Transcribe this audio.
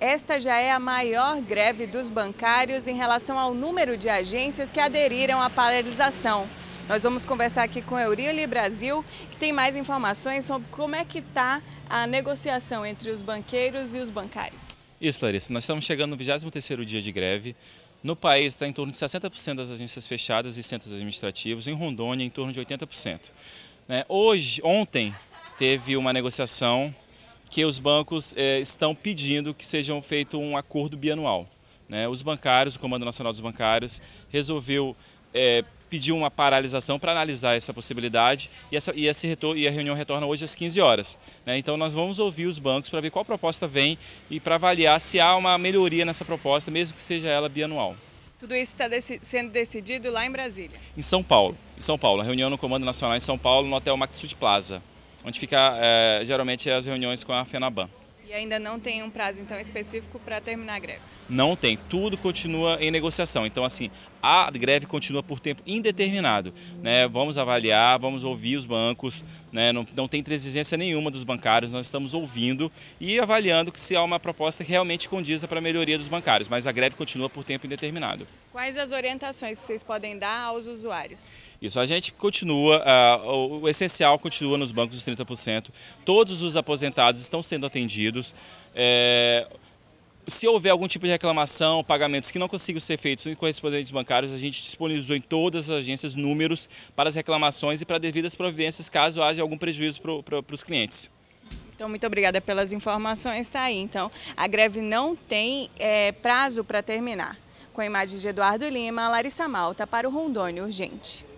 Esta já é a maior greve dos bancários em relação ao número de agências que aderiram à paralisação. Nós vamos conversar aqui com a Brasil, que tem mais informações sobre como é que está a negociação entre os banqueiros e os bancários. Isso, Larissa. Nós estamos chegando no 23º dia de greve. No país está em torno de 60% das agências fechadas e centros administrativos. Em Rondônia, em torno de 80%. Né? Hoje, ontem, teve uma negociação que os bancos eh, estão pedindo que seja feito um acordo bianual. Né? Os bancários, o Comando Nacional dos Bancários, resolveu eh, pedir uma paralisação para analisar essa possibilidade e, essa, e, esse retor, e a reunião retorna hoje às 15 horas. Né? Então nós vamos ouvir os bancos para ver qual proposta vem e para avaliar se há uma melhoria nessa proposta, mesmo que seja ela bianual. Tudo isso está sendo decidido lá em Brasília? Em São Paulo. Em São Paulo. A reunião no Comando Nacional em São Paulo, no Hotel Maxud Plaza onde fica é, geralmente as reuniões com a FENABAN. E ainda não tem um prazo então específico para terminar a greve? Não tem, tudo continua em negociação. Então assim, a greve continua por tempo indeterminado, né? Vamos avaliar, vamos ouvir os bancos, né? não, não tem transigência nenhuma dos bancários, nós estamos ouvindo e avaliando que se há uma proposta que realmente condiza para a melhoria dos bancários, mas a greve continua por tempo indeterminado. Quais as orientações que vocês podem dar aos usuários? Isso, a gente continua, uh, o essencial continua nos bancos dos 30%, todos os aposentados estão sendo atendidos, é, se houver algum tipo de reclamação, pagamentos que não consigam ser feitos em correspondentes bancários, a gente disponibilizou em todas as agências números para as reclamações e para devidas providências caso haja algum prejuízo para, para os clientes. Então, muito obrigada pelas informações, está aí. Então, a greve não tem é, prazo para terminar. Com a imagem de Eduardo Lima, Larissa Malta para o Rondônia Urgente.